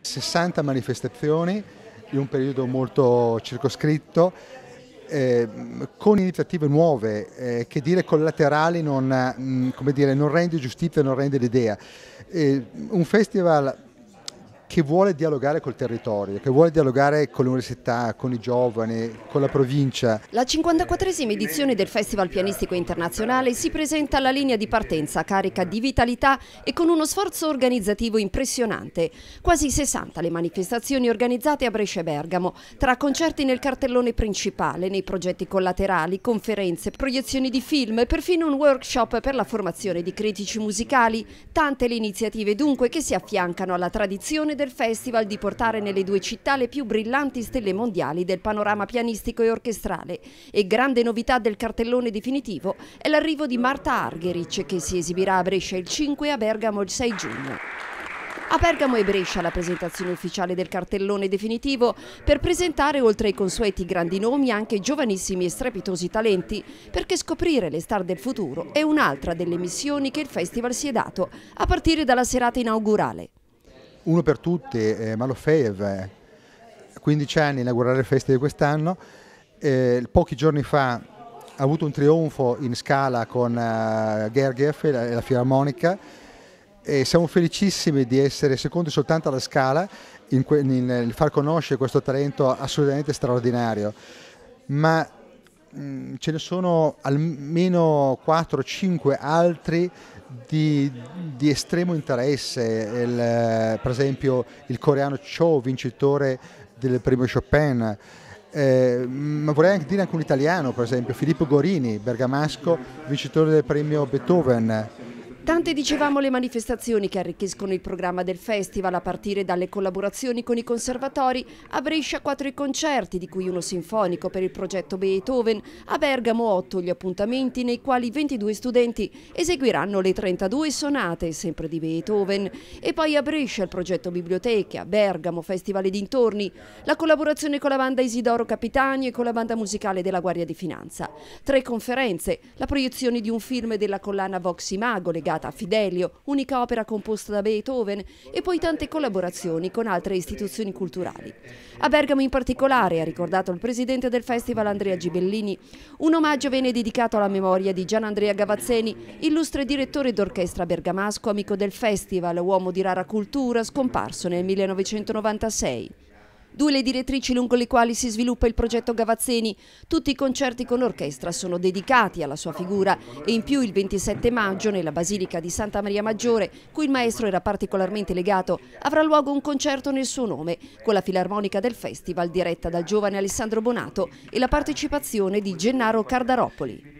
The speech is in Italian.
60 manifestazioni in un periodo molto circoscritto, eh, con iniziative nuove, eh, che dire collaterali non, mh, mm, dire, non, rende giustizia, non rende l'idea. Eh, un festival che vuole dialogare col territorio, che vuole dialogare con l'università, con i giovani, con la provincia. La 54esima edizione del Festival Pianistico Internazionale si presenta alla linea di partenza carica di vitalità e con uno sforzo organizzativo impressionante. Quasi 60 le manifestazioni organizzate a Brescia e Bergamo, tra concerti nel cartellone principale, nei progetti collaterali, conferenze, proiezioni di film e perfino un workshop per la formazione di critici musicali. Tante le iniziative dunque che si affiancano alla tradizione del festival di portare nelle due città le più brillanti stelle mondiali del panorama pianistico e orchestrale. E grande novità del cartellone definitivo è l'arrivo di Marta Argerich che si esibirà a Brescia il 5 e a Bergamo il 6 giugno. A Bergamo e Brescia la presentazione ufficiale del cartellone definitivo per presentare oltre ai consueti grandi nomi anche giovanissimi e strepitosi talenti perché scoprire le star del futuro è un'altra delle missioni che il festival si è dato a partire dalla serata inaugurale uno per tutti, eh, Malofeev, 15 eh, anni inaugurare le feste di quest'anno, eh, pochi giorni fa ha avuto un trionfo in scala con eh, Gergiev e la, la Filarmonica e siamo felicissimi di essere secondi soltanto alla scala nel far conoscere questo talento assolutamente straordinario. Ma Mm, ce ne sono almeno 4-5 altri di, di, estremo interesse, il, eh, per esempio il coreano Cho, vincitore del premio Chopin. Eh, ma vorrei anche dire anche un italiano, per esempio, Filippo Gorini, bergamasco, vincitore del premio Beethoven, Tante dicevamo le manifestazioni che arricchiscono il programma del festival a partire dalle collaborazioni con i conservatori, a Brescia quattro i concerti di cui uno sinfonico per il progetto Beethoven, a Bergamo otto gli appuntamenti nei quali 22 studenti eseguiranno le 32 sonate sempre di Beethoven e poi a Brescia il progetto Biblioteche, a Bergamo Festival e dintorni, la collaborazione con la banda Isidoro Capitani e con la banda musicale della Guardia di Finanza, tre conferenze, la proiezione di un film della collana Vox Imago legato legata a Fidelio, unica opera composta da Beethoven, e poi tante collaborazioni con altre istituzioni culturali. A Bergamo in particolare, ha ricordato il presidente del festival Andrea Gibellini, un omaggio viene dedicato alla memoria di Gian Andrea Gavazzeni, illustre direttore d'orchestra bergamasco, amico del festival, uomo di rara cultura, scomparso nel 1996. Due le direttrici lungo le quali si sviluppa il progetto Gavazzeni. Tutti i concerti con orchestra sono dedicati alla sua figura e in più il 27 maggio nella Basilica di Santa Maria Maggiore, cui il maestro era particolarmente legato, avrà luogo un concerto nel suo nome con la filarmonica del festival diretta dal giovane Alessandro Bonato e la partecipazione di Gennaro Cardaropoli.